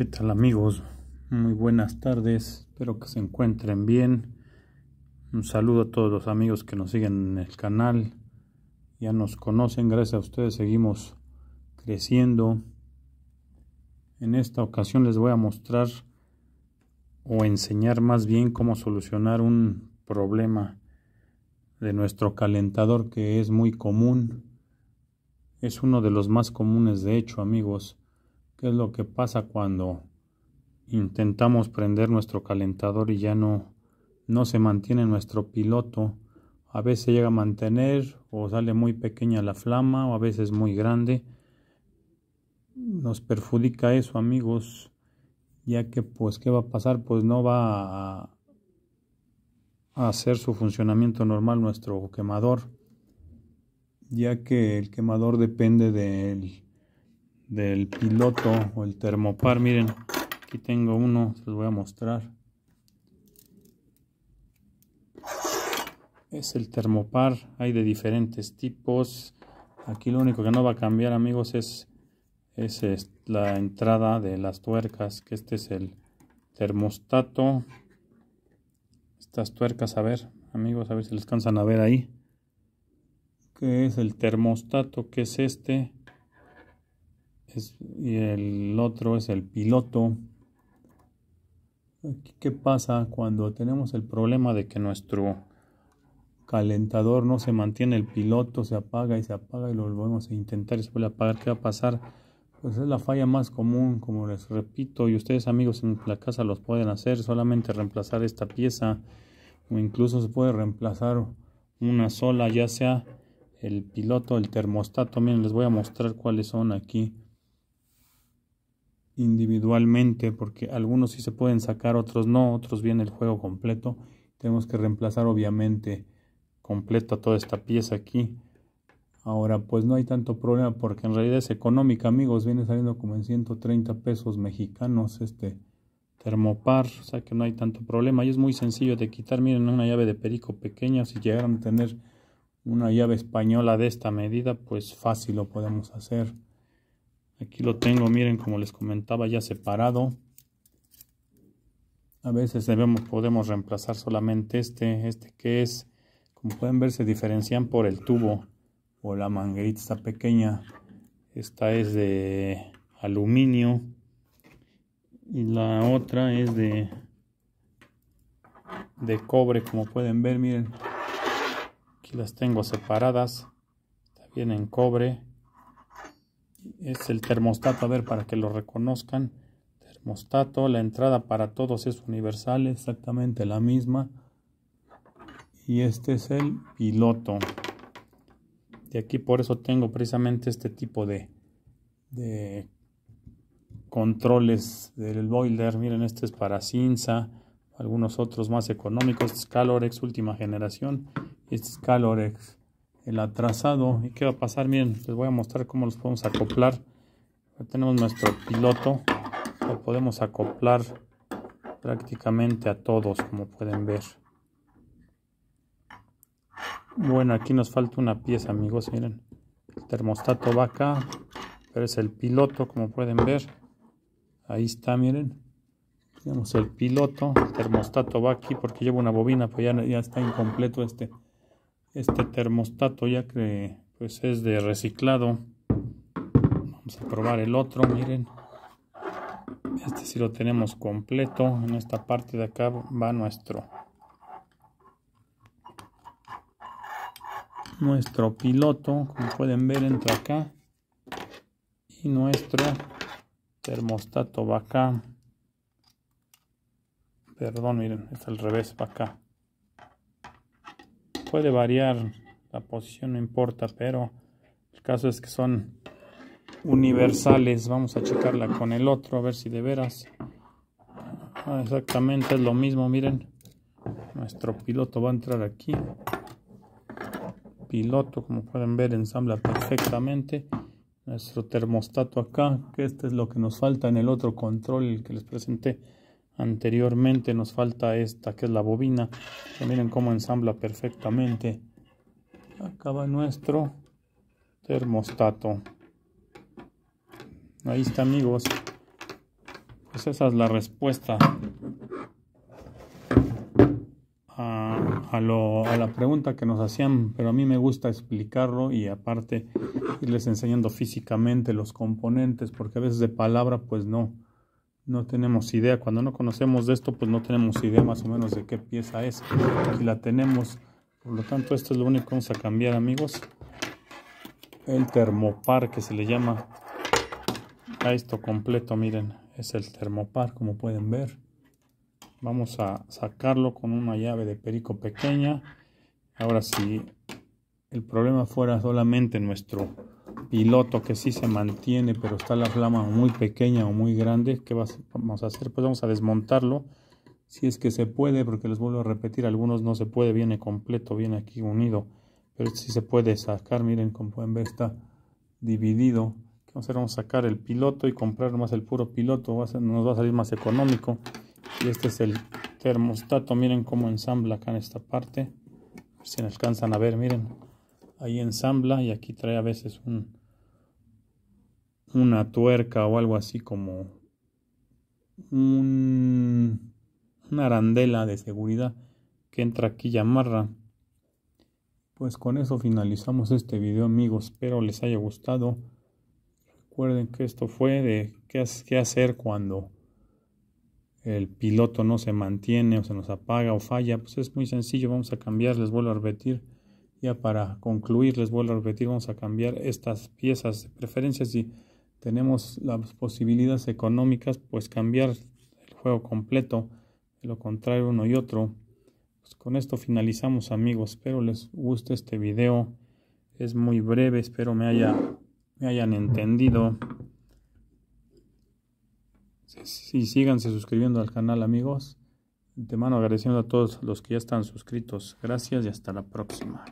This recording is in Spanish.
¿Qué tal amigos? Muy buenas tardes, espero que se encuentren bien. Un saludo a todos los amigos que nos siguen en el canal, ya nos conocen, gracias a ustedes seguimos creciendo. En esta ocasión les voy a mostrar o enseñar más bien cómo solucionar un problema de nuestro calentador que es muy común. Es uno de los más comunes de hecho amigos qué es lo que pasa cuando intentamos prender nuestro calentador y ya no, no se mantiene nuestro piloto. A veces llega a mantener o sale muy pequeña la flama o a veces muy grande. Nos perjudica eso amigos, ya que pues qué va a pasar, pues no va a, a hacer su funcionamiento normal nuestro quemador, ya que el quemador depende del del piloto o el termopar. Miren, aquí tengo uno, se voy a mostrar. Es el termopar, hay de diferentes tipos. Aquí lo único que no va a cambiar, amigos, es, es, es la entrada de las tuercas, que este es el termostato. Estas tuercas, a ver, amigos, a ver si les cansan a ver ahí. Que es el termostato, que es este y el otro es el piloto. ¿Qué pasa cuando tenemos el problema de que nuestro calentador no se mantiene, el piloto se apaga y se apaga y lo volvemos a intentar y se vuelve a apagar? ¿Qué va a pasar? Pues es la falla más común, como les repito, y ustedes amigos en la casa los pueden hacer, solamente reemplazar esta pieza o incluso se puede reemplazar una sola, ya sea el piloto, el termostato, miren les voy a mostrar cuáles son aquí individualmente, porque algunos sí se pueden sacar, otros no, otros viene el juego completo. Tenemos que reemplazar obviamente completa toda esta pieza aquí. Ahora pues no hay tanto problema porque en realidad es económica amigos, viene saliendo como en 130 pesos mexicanos este termopar, o sea que no hay tanto problema y es muy sencillo de quitar, miren una llave de perico pequeña, si llegaran a tener una llave española de esta medida pues fácil lo podemos hacer. Aquí lo tengo, miren, como les comentaba, ya separado. A veces debemos, podemos reemplazar solamente este, este que es, como pueden ver, se diferencian por el tubo o la manguerita pequeña. Esta es de aluminio y la otra es de, de cobre, como pueden ver, miren. Aquí las tengo separadas, está en cobre es el termostato, a ver, para que lo reconozcan. Termostato, la entrada para todos es universal, exactamente la misma. Y este es el piloto. Y aquí por eso tengo precisamente este tipo de, de controles del boiler. Miren, este es para cinza, algunos otros más económicos. Este es Calorex última generación. Este es Calorex el atrasado. ¿Y qué va a pasar? Miren, les voy a mostrar cómo los podemos acoplar. tenemos nuestro piloto. Lo podemos acoplar prácticamente a todos, como pueden ver. Bueno, aquí nos falta una pieza, amigos. Miren, el termostato va acá, pero es el piloto, como pueden ver. Ahí está, miren. Tenemos el piloto, el termostato va aquí porque lleva una bobina, pues ya está incompleto este este termostato ya que pues es de reciclado vamos a probar el otro miren este si lo tenemos completo en esta parte de acá va nuestro nuestro piloto como pueden ver entra acá y nuestro termostato va acá perdón miren está al revés va acá puede variar la posición, no importa, pero el caso es que son universales. Vamos a checarla con el otro, a ver si de veras. Ah, exactamente es lo mismo, miren. Nuestro piloto va a entrar aquí. Piloto, como pueden ver, ensambla perfectamente. Nuestro termostato acá, que este es lo que nos falta en el otro control que les presenté anteriormente nos falta esta que es la bobina miren cómo ensambla perfectamente acaba nuestro termostato ahí está amigos pues esa es la respuesta a, a la pregunta que nos hacían pero a mí me gusta explicarlo y aparte irles enseñando físicamente los componentes porque a veces de palabra pues no no tenemos idea. Cuando no conocemos de esto, pues no tenemos idea más o menos de qué pieza es. Aquí la tenemos. Por lo tanto, esto es lo único que vamos a cambiar, amigos. El termopar que se le llama a esto completo, miren. Es el termopar, como pueden ver. Vamos a sacarlo con una llave de perico pequeña. Ahora, si el problema fuera solamente nuestro piloto que sí se mantiene, pero está la flama muy pequeña o muy grande ¿qué vamos a hacer? Pues vamos a desmontarlo, si es que se puede, porque les vuelvo a repetir, algunos no se puede, viene completo, viene aquí unido, pero si este se puede sacar, miren como pueden ver está dividido. ¿Qué vamos a sacar el piloto y comprar más el puro piloto, nos va a salir más económico. Y este es el termostato, miren cómo ensambla acá en esta parte, si me alcanzan a ver, miren ahí ensambla y aquí trae a veces un, una tuerca o algo así como un, una arandela de seguridad que entra aquí y amarra. Pues con eso finalizamos este video amigos, espero les haya gustado. Recuerden que esto fue de qué, hacer cuando el piloto no se mantiene o se nos apaga o falla. Pues es muy sencillo, vamos a cambiar, les vuelvo a repetir. Ya para concluir, les vuelvo a repetir, vamos a cambiar estas piezas de preferencia tenemos las posibilidades económicas, pues cambiar el juego completo, de lo contrario uno y otro. Pues, con esto finalizamos amigos, espero les guste este video, es muy breve, espero me, haya, me hayan entendido. Y síganse suscribiendo al canal amigos. De mano agradeciendo a todos los que ya están suscritos. Gracias y hasta la próxima.